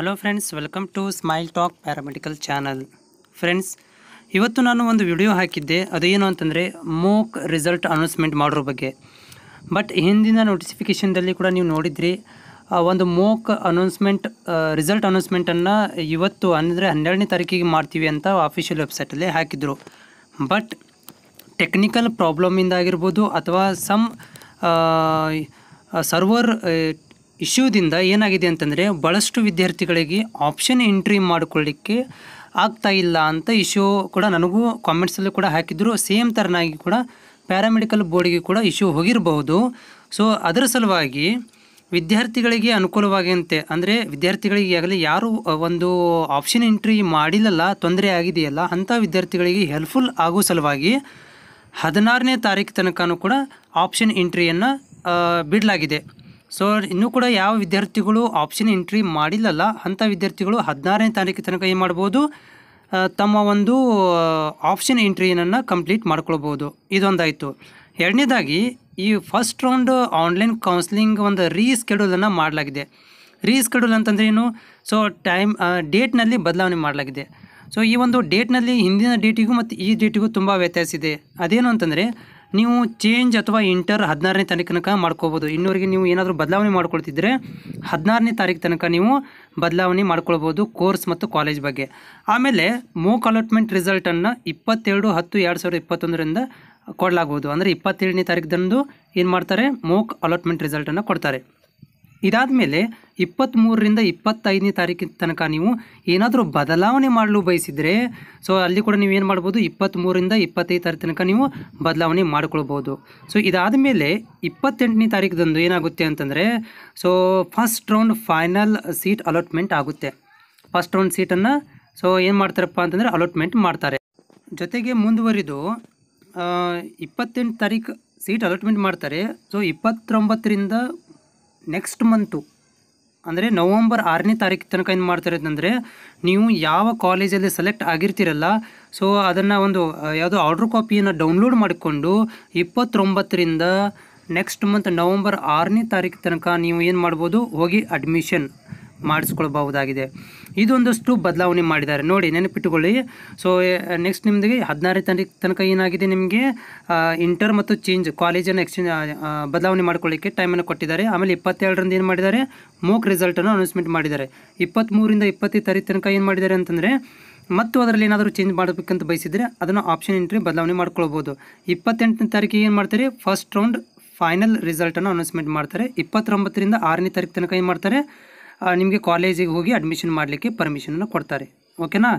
hello friends welcome to Smile Talk paramedical channel friends ಇವತ್ತು ನಾನು ಒಂದು ವಿಡಿಯೋ ಹಾಕಿದ್ದೆ ಅದೇನು ಅಂತಂದರೆ ಮೋಕ್ ರಿಸಲ್ಟ್ ಅನೌನ್ಸ್ಮೆಂಟ್ ಮಾಡೋರ ಬಗ್ಗೆ ಬಟ್ ಹಿಂದಿನ ನೋಟಿಫಿಕೇಷನ್ದಲ್ಲಿ ಕೂಡ ನೀವು ನೋಡಿದ್ರಿ ಒಂದು ಮೋಕ್ ಅನೌನ್ಸ್ಮೆಂಟ್ ರಿಸಲ್ಟ್ ಅನೌನ್ಸ್ಮೆಂಟನ್ನು ಇವತ್ತು ಅಂದರೆ ಹನ್ನೆರಡನೇ ತಾರೀಕಿಗೆ ಮಾಡ್ತೀವಿ ಅಂತ ಆಫಿಷಿಯಲ್ ವೆಬ್ಸೈಟಲ್ಲೇ ಹಾಕಿದರು ಬಟ್ ಟೆಕ್ನಿಕಲ್ ಪ್ರಾಬ್ಲಮಿಂದ ಆಗಿರ್ಬೋದು ಅಥವಾ ಸಮ್ ಸರ್ವರ್ ಇಶ್ಯೂದಿಂದ ಏನಾಗಿದೆ ಅಂತಂದರೆ ಭಾಳಷ್ಟು ವಿದ್ಯಾರ್ಥಿಗಳಿಗೆ ಆಪ್ಷನ್ ಎಂಟ್ರಿ ಮಾಡಿಕೊಳ್ಳಿಕ್ಕೆ ಆಗ್ತಾ ಇಲ್ಲ ಅಂತ ಇಶ್ಯೂ ಕೂಡ ನನಗೂ ಕಾಮೆಂಟ್ಸಲ್ಲೂ ಕೂಡ ಹಾಕಿದ್ರು ಸೇಮ್ ಥರನಾಗಿ ಕೂಡ ಪ್ಯಾರಾಮೆಡಿಕಲ್ ಬೋರ್ಡಿಗೆ ಕೂಡ ಇಶ್ಯೂ ಹೋಗಿರಬಹುದು ಸೊ ಅದರ ಸಲುವಾಗಿ ವಿದ್ಯಾರ್ಥಿಗಳಿಗೆ ಅನುಕೂಲವಾಗಂತೆ ಅಂದರೆ ವಿದ್ಯಾರ್ಥಿಗಳಿಗೆ ಆಗಲಿ ಯಾರು ಒಂದು ಆಪ್ಷನ್ ಎಂಟ್ರಿ ಮಾಡಿಲ್ಲಲ್ಲ ತೊಂದರೆ ಆಗಿದೆಯಲ್ಲ ಅಂಥ ವಿದ್ಯಾರ್ಥಿಗಳಿಗೆ ಹೆಲ್ಪ್ಫುಲ್ ಆಗೋ ಸಲುವಾಗಿ ಹದಿನಾರನೇ ತಾರೀಕು ತನಕನೂ ಕೂಡ ಆಪ್ಷನ್ ಎಂಟ್ರಿಯನ್ನು ಬಿಡಲಾಗಿದೆ ಸೊ ಇನ್ನೂ ಕೂಡ ಯಾವ ವಿದ್ಯಾರ್ಥಿಗಳು ಆಪ್ಷನ್ ಎಂಟ್ರಿ ಮಾಡಿಲ್ಲಲ್ಲ ಅಂಥ ವಿದ್ಯಾರ್ಥಿಗಳು ಹದಿನಾರನೇ ತಾರೀಕು ತನಕ ಏನು ಮಾಡ್ಬೋದು ತಮ್ಮ ಒಂದು ಆಪ್ಷನ್ ಎಂಟ್ರಿಯನ್ನು ಕಂಪ್ಲೀಟ್ ಮಾಡ್ಕೊಳ್ಬೋದು ಇದೊಂದಾಯಿತು ಎರಡನೇದಾಗಿ ಈ ಫಸ್ಟ್ ರೌಂಡ್ ಆನ್ಲೈನ್ ಕೌನ್ಸಿಲಿಂಗ್ ಒಂದು ರೀಸ್ಕೆಡ್ಯೂಲನ್ನು ಮಾಡಲಾಗಿದೆ ರೀಸ್ಕೆಡ್ಯೂಲ್ ಅಂತಂದರೆ ಏನು ಸೊ ಟೈಮ್ ಡೇಟ್ನಲ್ಲಿ ಬದಲಾವಣೆ ಮಾಡಲಾಗಿದೆ ಸೊ ಈ ಒಂದು ಡೇಟ್ನಲ್ಲಿ ಹಿಂದಿನ ಡೇಟಿಗೂ ಮತ್ತು ಈ ಡೇಟಿಗೂ ತುಂಬ ವ್ಯತ್ಯಾಸ ಇದೆ ಅದೇನು ಅಂತಂದರೆ ನೀವು ಚೇಂಜ್ ಅಥವಾ ಇಂಟರ್ ಹದಿನಾರನೇ ತಾರೀಕು ತನಕ ಮಾಡ್ಕೋಬೋದು ಇನ್ನೂರಿಗೆ ನೀವು ಏನಾದರೂ ಬದಲಾವಣೆ ಮಾಡ್ಕೊಳ್ತಿದ್ರೆ ಹದಿನಾರನೇ ತಾರೀಕು ತನಕ ನೀವು ಬದಲಾವಣೆ ಮಾಡ್ಕೊಳ್ಬೋದು ಕೋರ್ಸ್ ಮತ್ತು ಕಾಲೇಜ್ ಬಗ್ಗೆ ಆಮೇಲೆ ಮೋಕ್ ಅಲಾಟ್ಮೆಂಟ್ ರಿಸಲ್ಟನ್ನು ಇಪ್ಪತ್ತೆರಡು ಹತ್ತು ಎರಡು ಸಾವಿರದ ಇಪ್ಪತ್ತೊಂದರಿಂದ ಕೊಡಲಾಗ್ಬೋದು ಅಂದರೆ ಇಪ್ಪತ್ತೇಳನೇ ತಾರೀಕು ಏನು ಮಾಡ್ತಾರೆ ಮೋಕ್ ಅಲಾಟ್ಮೆಂಟ್ ರಿಸಲ್ಟನ್ನು ಕೊಡ್ತಾರೆ ಇದಾದ ಮೇಲೆ ಇಪ್ಪತ್ತ್ಮೂರರಿಂದ ಇಪ್ಪತ್ತೈದನೇ ತಾರೀಕಿನ ತನಕ ನೀವು ಏನಾದರೂ ಬದಲಾವಣೆ ಮಾಡಲು ಬಯಸಿದರೆ ಸೊ ಅಲ್ಲಿ ಕೂಡ ನೀವು ಏನು ಮಾಡ್ಬೋದು ಇಪ್ಪತ್ತ್ಮೂರಿಂದ ಇಪ್ಪತ್ತೈದು ತಾರೀಕು ತನಕ ನೀವು ಬದಲಾವಣೆ ಮಾಡ್ಕೊಳ್ಬೋದು ಸೊ ಇದಾದ ಮೇಲೆ ಇಪ್ಪತ್ತೆಂಟನೇ ತಾರೀಕದಂದು ಏನಾಗುತ್ತೆ ಅಂತಂದರೆ so first round final seat allotment ಆಗುತ್ತೆ ಫಸ್ಟ್ ರೌಂಡ್ ಸೀಟನ್ನು ಸೊ ಏನು ಮಾಡ್ತಾರಪ್ಪ ಅಂತಂದರೆ ಅಲಾಟ್ಮೆಂಟ್ ಮಾಡ್ತಾರೆ ಜೊತೆಗೆ ಮುಂದುವರಿದು ಇಪ್ಪತ್ತೆಂಟು ತಾರೀಕು ಸೀಟ್ ಅಲಾಟ್ಮೆಂಟ್ ಮಾಡ್ತಾರೆ ಸೊ ಇಪ್ಪತ್ತೊಂಬತ್ತರಿಂದ ನೆಕ್ಸ್ಟ್ ಮಂತು ಅಂದರೆ ನವಂಬರ್ ಆರನೇ ತಾರೀಕು ತನಕ ಏನು ಮಾಡ್ತಾ ಇರೋದಂದರೆ ನೀವು ಯಾವ ಕಾಲೇಜಲ್ಲಿ ಸೆಲೆಕ್ಟ್ ಆಗಿರ್ತೀರಲ್ಲ ಸೊ ಅದನ್ನು ಒಂದು ಯಾವುದೋ ಆರ್ಡ್ರ್ ಕಾಪಿಯನ್ನು ಡೌನ್ಲೋಡ್ ಮಾಡಿಕೊಂಡು ಇಪ್ಪತ್ತೊಂಬತ್ತರಿಂದ ನೆಕ್ಸ್ಟ್ ಮಂತ್ ನವಂಬರ್ ಆರನೇ ತಾರೀಕು ತನಕ ನೀವು ಏನು ಮಾಡ್ಬೋದು ಹೋಗಿ ಅಡ್ಮಿಷನ್ ಮಾಡಿಸ್ಕೊಳ್ಬಹುದಾಗಿದೆ ಇದೊಂದಷ್ಟು ಬದಲಾವಣೆ ಮಾಡಿದ್ದಾರೆ ನೋಡಿ ನೆನಪಿಟ್ಟುಕೊಳ್ಳಿ ಸೊ ನೆಕ್ಸ್ಟ್ ನಿಮಗೆ ಹದಿನಾರನೇ ತಾರೀಕು ತನಕ ಏನಾಗಿದೆ ನಿಮಗೆ ಇಂಟರ್ ಮತ್ತು ಚೇಂಜ್ ಕಾಲೇಜನ್ನು ಎಕ್ಸ್ಚೇಂಜ್ ಬದಲಾವಣೆ ಮಾಡ್ಕೊಳ್ಳಿಕ್ಕೆ ಟೈಮನ್ನು ಕೊಟ್ಟಿದ್ದಾರೆ ಆಮೇಲೆ ಇಪ್ಪತ್ತೇಳರಿಂದ ಏನು ಮಾಡಿದ್ದಾರೆ ಮೋಕ್ ರಿಸಲ್ಟನ್ನು ಅನೌನ್ಸ್ಮೆಂಟ್ ಮಾಡಿದ್ದಾರೆ ಇಪ್ಪತ್ತ್ಮೂರಿಂದ ಇಪ್ಪತ್ತೈದು ತಾರೀಕು ತನಕ ಏನು ಮಾಡಿದ್ದಾರೆ ಅಂತಂದರೆ ಮತ್ತು ಅದರಲ್ಲಿ ಏನಾದರೂ ಚೇಂಜ್ ಮಾಡಬೇಕಂತ ಬಯಸಿದರೆ ಅದನ್ನು ಆಪ್ಷನ್ ಎಂಟ್ರಿ ಬದಲಾವಣೆ ಮಾಡ್ಕೊಳ್ಬೋದು ಇಪ್ಪತ್ತೆಂಟನೇ ತಾರೀಕಿಗೆ ಏನು ಮಾಡ್ತಾರೆ ಫಸ್ಟ್ ರೌಂಡ್ ಫೈನಲ್ ರಿಸಲ್ಟನ್ನು ಅನೌನ್ಸ್ಮೆಂಟ್ ಮಾಡ್ತಾರೆ ಇಪ್ಪತ್ತೊಂಬತ್ತರಿಂದ ಆರನೇ ತಾರೀಕು ತನಕ ಏನು ಮಾಡ್ತಾರೆ ನಿಮಗೆ ಕಾಲೇಜಿಗೆ ಹೋಗಿ ಅಡ್ಮಿಷನ್ ಮಾಡಲಿಕ್ಕೆ ಪರ್ಮಿಷನನ್ನು ಕೊಡ್ತಾರೆ ಓಕೆನಾ